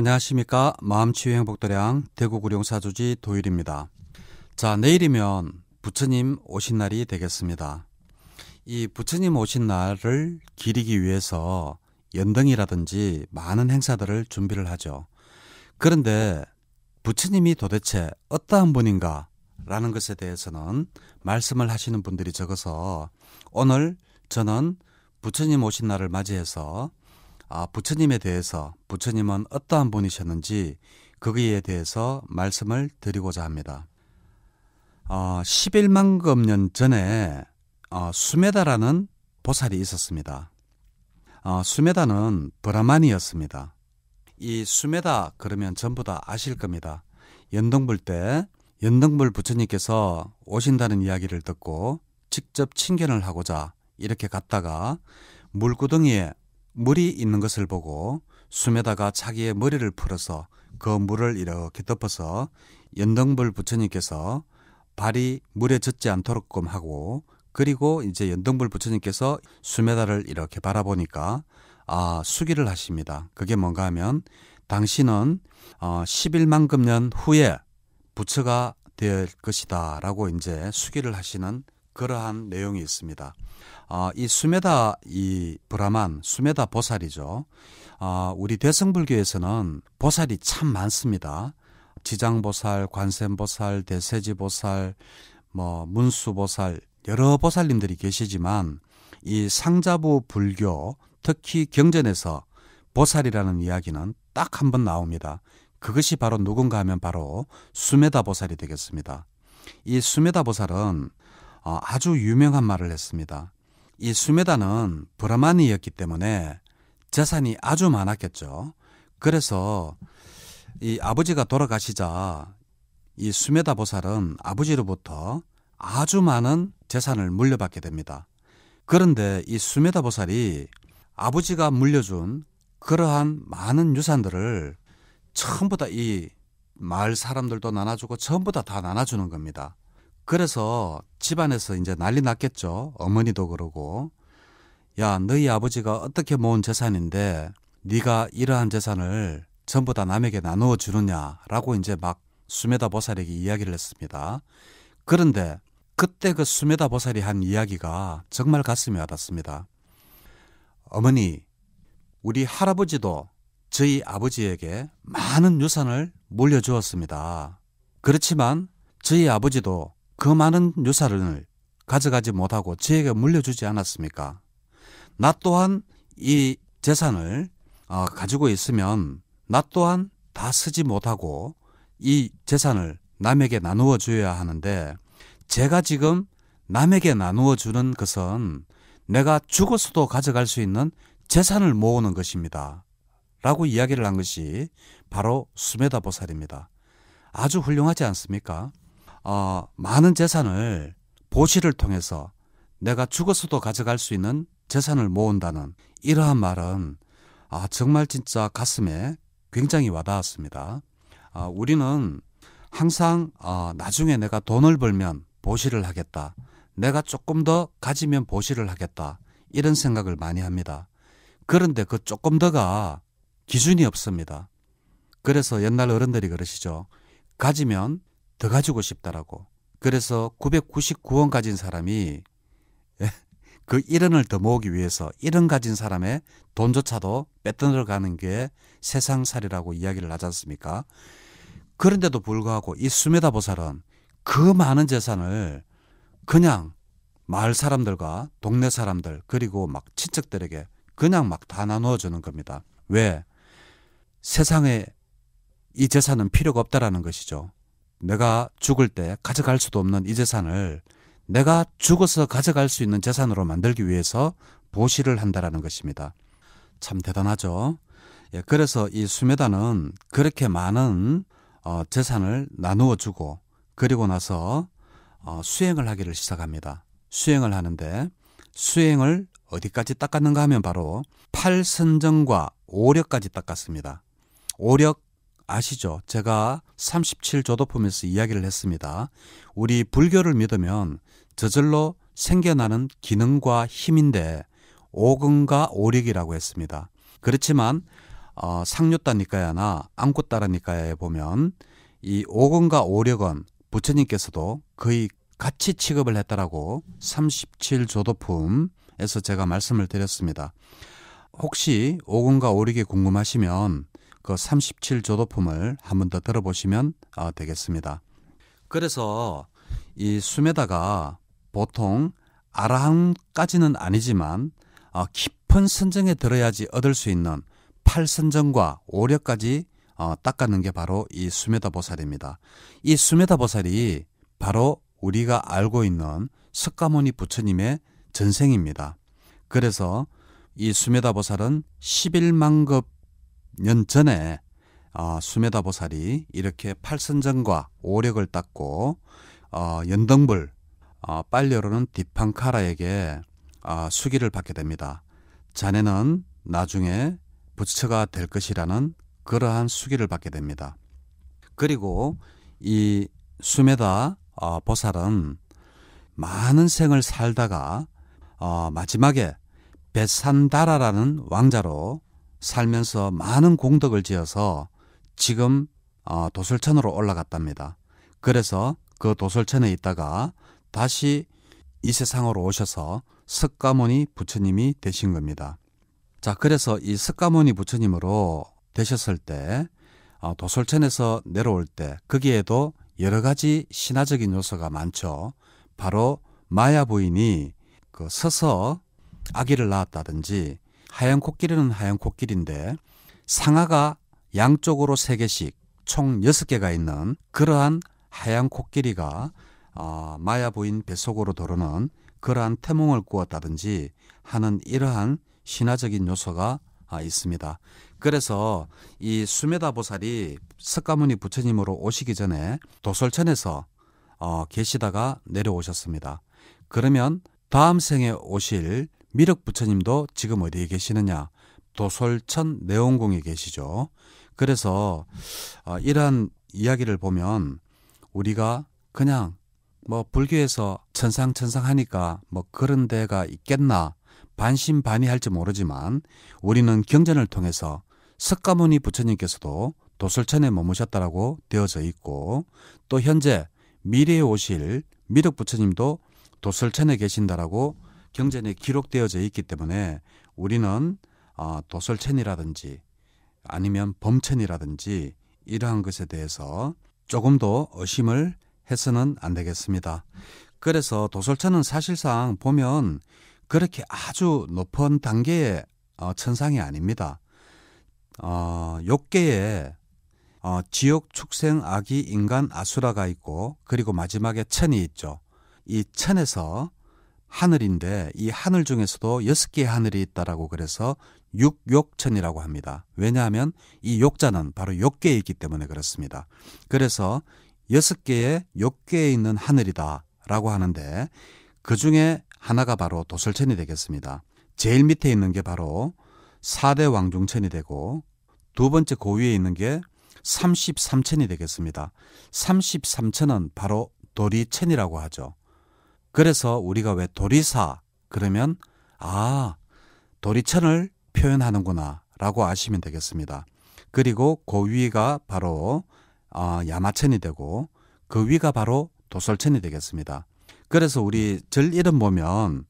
안녕하십니까. 마음치유 행복도량 대구구룡사주지 도일입니다. 자, 내일이면 부처님 오신 날이 되겠습니다. 이 부처님 오신 날을 기리기 위해서 연등이라든지 많은 행사들을 준비를 하죠. 그런데 부처님이 도대체 어떠한 분인가 라는 것에 대해서는 말씀을 하시는 분들이 적어서 오늘 저는 부처님 오신 날을 맞이해서 아, 부처님에 대해서 부처님은 어떠한 분이셨는지 거기에 대해서 말씀을 드리고자 합니다. 어, 11만 겁년 전에 어, 수메다라는 보살이 있었습니다. 어, 수메다는 브라만이었습니다. 이 수메다 그러면 전부 다 아실 겁니다. 연동불 때연동불 부처님께서 오신다는 이야기를 듣고 직접 친견을 하고자 이렇게 갔다가 물구덩이에 물이 있는 것을 보고 숨에다가 자기의 머리를 풀어서 그 물을 이렇게 덮어서 연등불 부처님께서 발이 물에 젖지 않도록끔 하고 그리고 이제 연등불 부처님께서 수메다를 이렇게 바라보니까 아 수기를 하십니다. 그게 뭔가 하면 당신은 어, 11만 금년 후에 부처가 될 것이다라고 이제 수기를 하시는 그러한 내용이 있습니다. 아, 이 수메다 이 브라만 수메다 보살이죠. 아, 우리 대승불교에서는 보살이 참 많습니다. 지장보살, 관세보살 대세지보살, 뭐 문수보살 여러 보살님들이 계시지만 이 상자부 불교 특히 경전에서 보살이라는 이야기는 딱 한 번 나옵니다. 그것이 바로 누군가 하면 바로 수메다 보살이 되겠습니다. 이 수메다 보살은 어, 아주 유명한 말을 했습니다. 이 수메다는 브라만이었기 때문에 재산이 아주 많았겠죠. 그래서 이 아버지가 돌아가시자 이 수메다 보살은 아버지로부터 아주 많은 재산을 물려받게 됩니다. 그런데 이 수메다 보살이 아버지가 물려준 그러한 많은 유산들을 전부 다이 마을 사람들도 나눠주고 전부 다다 나눠주는 겁니다. 그래서 집안에서 이제 난리 났겠죠. 어머니도 그러고. 야, 너희 아버지가 어떻게 모은 재산인데 네가 이러한 재산을 전부 다 남에게 나누어 주느냐라고 이제 막 수메다 보살에게 이야기를 했습니다. 그런데 그때 그 수메다 보살이 한 이야기가 정말 가슴에 와닿습니다. 어머니, 우리 할아버지도 저희 아버지에게 많은 유산을 물려주었습니다. 그렇지만 저희 아버지도 그 많은 유산을 가져가지 못하고 저에게 물려주지 않았습니까? 나 또한 이 재산을 어, 가지고 있으면 나 또한 다 쓰지 못하고 이 재산을 남에게 나누어 줘야 하는데 제가 지금 남에게 나누어 주는 것은 내가 죽었어도 가져갈 수 있는 재산을 모으는 것입니다. 라고 이야기를 한 것이 바로 수메다 보살입니다. 아주 훌륭하지 않습니까? 어, 많은 재산을 보시를 통해서 내가 죽었어도 가져갈 수 있는 재산을 모은다는 이러한 말은 아, 정말 진짜 가슴에 굉장히 와닿았습니다. 아, 우리는 항상 어, 나중에 내가 돈을 벌면 보시를 하겠다. 내가 조금 더 가지면 보시를 하겠다. 이런 생각을 많이 합니다. 그런데 그 조금 더가 기준이 없습니다. 그래서 옛날 어른들이 그러시죠. 가지면 더 가지고 싶다라고. 그래서 999원 가진 사람이 그 1원을 더 모으기 위해서 1원 가진 사람의 돈조차도 빼뜨려가는 게 세상살이라고 이야기를 하지 않습니까? 그런데도 불구하고 이 수메다 보살은 그 많은 재산을 그냥 마을 사람들과 동네 사람들 그리고 막 친척들에게 그냥 막 다 나누어 주는 겁니다. 왜? 세상에 이 재산은 필요가 없다라는 것이죠. 내가 죽을 때 가져갈 수도 없는 이 재산을 내가 죽어서 가져갈 수 있는 재산으로 만들기 위해서 보시를 한다라는 것입니다. 참 대단하죠. 예, 그래서 이 수메다는 그렇게 많은 어, 재산을 나누어 주고 그리고 나서 어, 수행을 하기를 시작합니다. 수행을 하는데 수행을 어디까지 닦았는가 하면 바로 팔선정과 오력까지 닦았습니다. 오력 아시죠? 제가 37조도 품에서 이야기를 했습니다. 우리 불교를 믿으면 저절로 생겨나는 기능과 힘인데 오근과 오력이라고 했습니다. 그렇지만 어, 상류따 니까야나 안고따라 니까야에 보면 이 오근과 오력은 부처님께서도 거의 같이 취급을 했다라고 37조도품에서 제가 말씀을 드렸습니다. 혹시 오근과 오력이 궁금하시면 그 37조도품을 한 번 더 들어보시면 아, 되겠습니다. 그래서 이 수메다가 보통 아라함까지는 아니지만 아, 깊은 선정에 들어야지 얻을 수 있는 팔선정과 오력까지 어, 닦아는 게 바로 이 수메다 보살입니다. 이 수메다 보살이 바로 우리가 알고 있는 석가모니 부처님의 전생입니다. 그래서 이 수메다 보살은 11만급 년 전에 어, 수메다보살이 이렇게 팔선전과 오력을 닦고 어, 연등불 어, 빨려오르는 디팡카라에게 어, 수기를 받게 됩니다. 자네는 나중에 부처가 될 것이라는 그러한 수기를 받게 됩니다. 그리고 이 수메다 어, 보살은 많은 생을 살다가 어, 마지막에 베산다라라는 왕자로 살면서 많은 공덕을 지어서 지금 어, 도솔천으로 올라갔답니다. 그래서 그 도솔천에 있다가 다시 이 세상으로 오셔서 석가모니 부처님이 되신 겁니다. 자, 그래서 이 석가모니 부처님으로 되셨을 때 어, 도솔천에서 내려올 때 거기에도 여러 가지 신화적인 요소가 많죠. 바로 마야 부인이 그 서서 아기를 낳았다든지 하얀 코끼리는 하얀 코끼리인데 상아가 양쪽으로 3개씩총6 개가 있는 그러한 하얀 코끼리가 어, 마야 부인 뱃속으로 도르는 그러한 태몽을 꾸었다든지 하는 이러한 신화적인 요소가 아, 있습니다. 그래서 이 수메다 보살이 석가모니 부처님으로 오시기 전에 도솔천에서 어, 계시다가 내려오셨습니다. 그러면 다음 생에 오실 미륵 부처님도 지금 어디에 계시느냐? 도솔천 내원궁에 계시죠. 그래서 어, 이러한 이야기를 보면 우리가 그냥 뭐 불교에서 천상천상 하니까 뭐 그런 데가 있겠나 반신반의할지 모르지만 우리는 경전을 통해서 석가모니 부처님께서도 도솔천에 머무셨다라고 되어져 있고 또 현재 미래에 오실 미륵 부처님도 도솔천에 계신다라고 경전에 기록되어져 있기 때문에 우리는 어, 도설천이라든지 아니면 범천이라든지 이러한 것에 대해서 조금 더 의심을 해서는 안 되겠습니다. 그래서 도설천은 사실상 보면 그렇게 아주 높은 단계의 어, 천상이 아닙니다. 어, 욕계에 어, 지옥, 축생, 아기, 인간, 아수라가 있고 그리고 마지막에 천이 있죠. 이 천에서 하늘인데 이 하늘 중에서도 여섯 개의 하늘이 있다라고 그래서 육욕천이라고 합니다. 왜냐하면 이 욕자는 바로 욕계에 있기 때문에 그렇습니다. 그래서 여섯 개의 욕계에 있는 하늘이다라고 하는데 그 중에 하나가 바로 도설천이 되겠습니다. 제일 밑에 있는 게 바로 4대 왕중천이 되고 두 번째 고위에 있는 게 33천이 되겠습니다. 33천은 바로 도리천이라고 하죠. 그래서 우리가 왜 도리사 그러면 아, 도리천을 표현하는구나 라고 아시면 되겠습니다. 그리고 그 위가 바로 어, 야마천이 되고 그 위가 바로 도솔천이 되겠습니다. 그래서 우리 절 이름 보면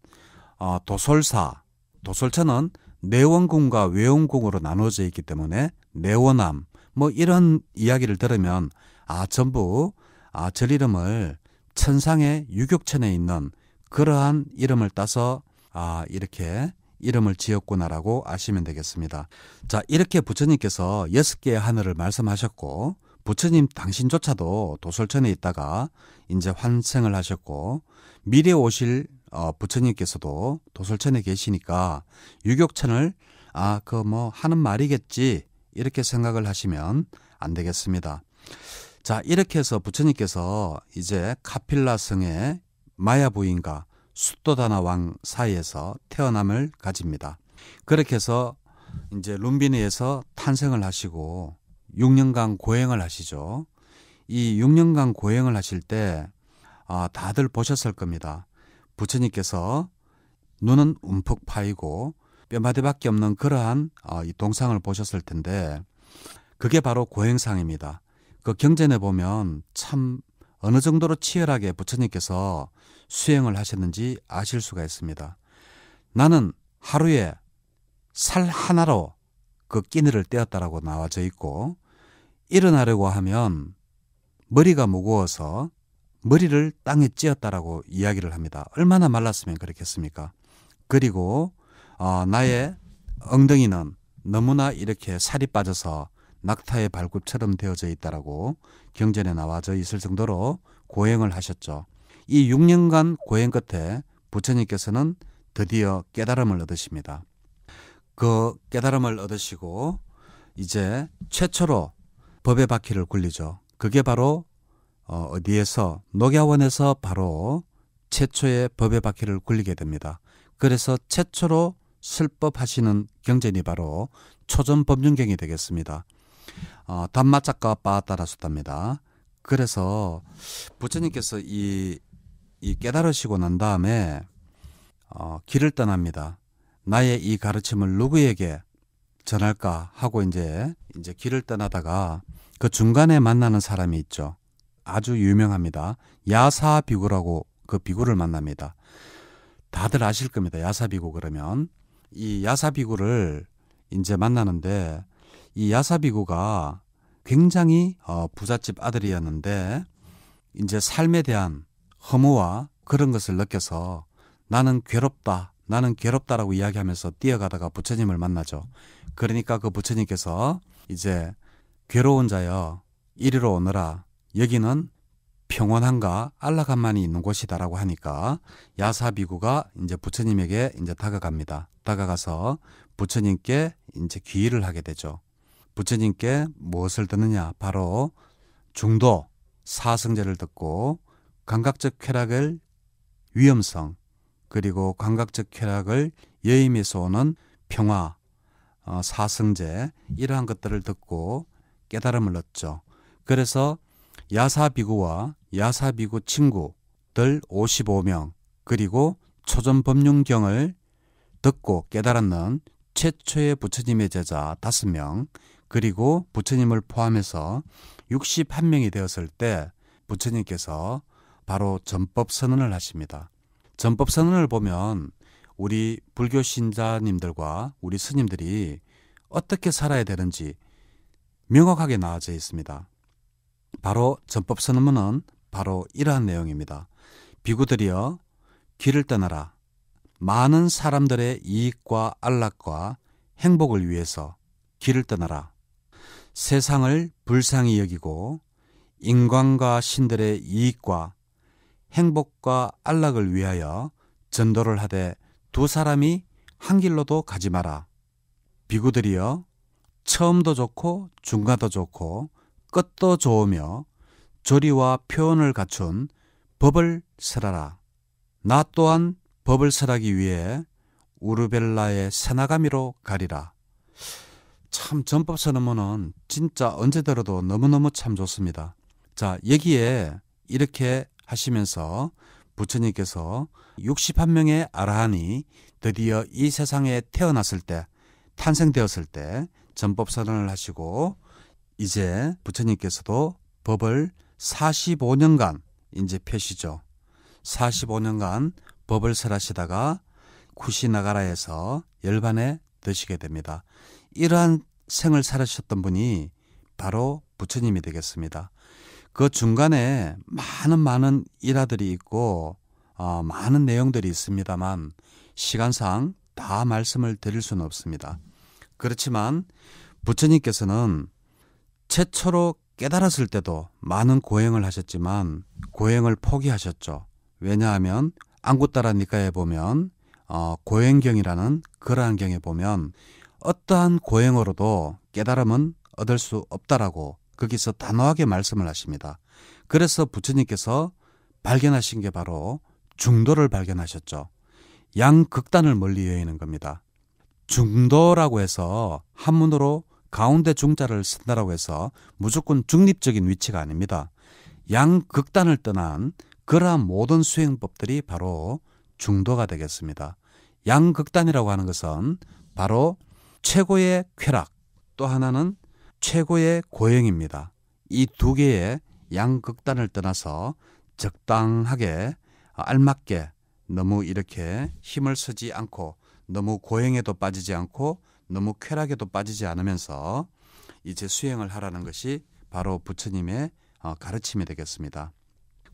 어, 도솔사, 도솔천은 내원궁과 외원궁으로 나눠져 있기 때문에 내원암 뭐 이런 이야기를 들으면 아 전부 아절 이름을 천상의 유격천에 있는 그러한 이름을 따서 아 이렇게 이름을 지었구나라고 아시면 되겠습니다. 자 이렇게 부처님께서 여섯 개의 하늘을 말씀하셨고 부처님 당신조차도 도솔천에 있다가 이제 환생을 하셨고 미래 오실 어, 부처님께서도 도솔천에 계시니까 유격천을 아 그 뭐 하는 말이겠지 이렇게 생각을 하시면 안 되겠습니다. 자, 이렇게 해서 부처님께서 이제 카필라성의 마야 부인과 수도다나 왕 사이에서 태어남을 가집니다. 그렇게 해서 이제 룸비니에서 탄생을 하시고 6년간 고행을 하시죠. 이 6년간 고행을 하실 때 아, 다들 보셨을 겁니다. 부처님께서 눈은 움푹 파이고 뼈마디밖에 없는 그러한 어, 이 동상을 보셨을 텐데 그게 바로 고행상입니다. 그 경전에 보면 참 어느 정도로 치열하게 부처님께서 수행을 하셨는지 아실 수가 있습니다. 나는 하루에 살 하나로 그 끼니를 떼었다라고 나와져 있고 일어나려고 하면 머리가 무거워서 머리를 땅에 찧었다라고 이야기를 합니다. 얼마나 말랐으면 그렇겠습니까? 그리고 어, 나의 엉덩이는 너무나 이렇게 살이 빠져서 낙타의 발굽처럼 되어져 있다라고 경전에 나와져 있을 정도로 고행을 하셨죠. 이 6년간 고행 끝에 부처님께서는 드디어 깨달음을 얻으십니다. 그 깨달음을 얻으시고 이제 최초로 법의 바퀴를 굴리죠. 그게 바로 어, 어디에서 녹야원에서 바로 최초의 법의 바퀴를 굴리게 됩니다. 그래서 최초로 술법하시는 경전이 바로 초전법륜경이 되겠습니다. 어, 단마짝가 빠따라줬답니다. 그래서 부처님께서 이, 이 깨달으시고 난 다음에 어, 길을 떠납니다. 나의 이 가르침을 누구에게 전할까 하고 이제 이제 길을 떠나다가 그 중간에 만나는 사람이 있죠. 아주 유명합니다. 야사 비구라고 그 비구를 만납니다. 다들 아실 겁니다. 야사 비구 그러면 이 야사 비구를 이제 만나는데 이 야사비구가 굉장히 어, 부잣집 아들이었는데 이제 삶에 대한 허무와 그런 것을 느껴서 나는 괴롭다, 나는 괴롭다라고 이야기하면서 뛰어가다가 부처님을 만나죠. 그러니까 그 부처님께서 이제 괴로운 자여 이리로 오너라. 여기는 평온한가 안락한만이 있는 곳이다라고 하니까 야사비구가 이제 부처님에게 이제 다가갑니다. 다가가서 부처님께 이제 귀의를 하게 되죠. 부처님께 무엇을 듣느냐? 바로 중도 사성제를 듣고 감각적 쾌락을 위험성 그리고 감각적 쾌락을 예임에서 오는 평화 어, 사성제 이러한 것들을 듣고 깨달음을 얻죠. 그래서 야사비구와 야사비구 친구들 55명 그리고 초전법륜경을 듣고 깨달았는 최초의 부처님의 제자 5명 그리고 부처님을 포함해서 61명이 되었을 때 부처님께서 바로 전법 선언을 하십니다. 전법 선언을 보면 우리 불교 신자님들과 우리 스님들이 어떻게 살아야 되는지 명확하게 나와져 있습니다. 바로 전법 선언문은 바로 이러한 내용입니다. 비구들이여 길을 떠나라. 많은 사람들의 이익과 안락과 행복을 위해서 길을 떠나라. 세상을 불쌍히 여기고 인간과 신들의 이익과 행복과 안락을 위하여 전도를 하되 두 사람이 한 길로도 가지 마라. 비구들이여 처음도 좋고 중간도 좋고 끝도 좋으며 조리와 표현을 갖춘 법을 설하라. 나 또한 법을 설하기 위해 우르벨라의 세나가미로 가리라. 참 전법 선언문은 진짜 언제 들어도 너무너무 참 좋습니다. 자, 여기에 이렇게 하시면서 부처님께서 61명의 아라한이 드디어 이 세상에 태어났을 때 탄생되었을 때 전법 선언을 하시고 이제 부처님께서도 법을 45년간 이제 펴시죠. 45년간 법을 설하시다가 쿠시나가라에서 열반에 드시게 됩니다. 이러한 생을 살으셨던 분이 바로 부처님이 되겠습니다. 그 중간에 많은 많은 일화들이 있고 어, 많은 내용들이 있습니다만 시간상 다 말씀을 드릴 수는 없습니다. 그렇지만 부처님께서는 최초로 깨달았을 때도 많은 고행을 하셨지만 고행을 포기하셨죠. 왜냐하면 안구따라 니까에 보면 어, 고행경이라는 그러한 경에 보면 어떠한 고행으로도 깨달음은 얻을 수 없다라고 거기서 단호하게 말씀을 하십니다. 그래서 부처님께서 발견하신 게 바로 중도를 발견하셨죠. 양극단을 멀리 여의는 겁니다. 중도라고 해서 한문으로 가운데 중자를 쓴다라고 해서 무조건 중립적인 위치가 아닙니다. 양극단을 떠난 그러한 모든 수행법들이 바로 중도가 되겠습니다. 양극단이라고 하는 것은 바로 최고의 쾌락, 또 하나는 최고의 고행입니다. 이 두 개의 양극단을 떠나서 적당하게 알맞게 너무 이렇게 힘을 쓰지 않고 너무 고행에도 빠지지 않고 너무 쾌락에도 빠지지 않으면서 이제 수행을 하라는 것이 바로 부처님의 어, 가르침이 되겠습니다.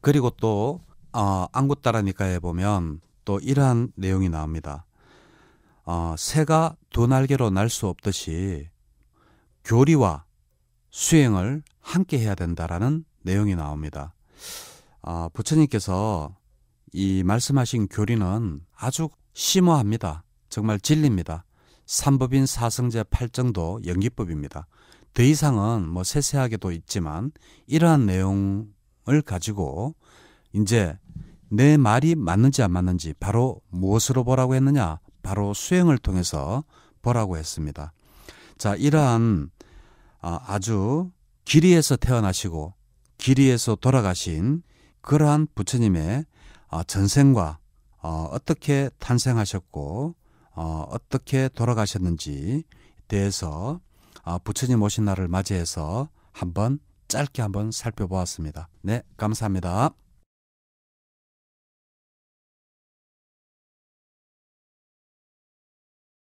그리고 또 어, 안구따라니까에 보면 또 이러한 내용이 나옵니다. 어, 새가 도날개로 날 수 없듯이 교리와 수행을 함께 해야 된다라는 내용이 나옵니다. 아, 부처님께서 이 말씀하신 교리는 아주 심오합니다. 정말 진리입니다. 삼법인 사성제 팔정도 연기법입니다. 더 이상은 뭐 세세하게도 있지만 이러한 내용을 가지고 이제 내 말이 맞는지 안 맞는지 바로 무엇으로 보라고 했느냐? 바로 수행을 통해서 보라고 했습니다. 자, 이러한 아, 아주 길이에서 태어나시고 길이에서 돌아가신 그러한 부처님의 아, 전생과 어, 어떻게 탄생하셨고 어, 어떻게 돌아가셨는지 대해서 아, 부처님 오신 날을 맞이해서 한번 짧게 한번 살펴보았습니다. 네, 감사합니다.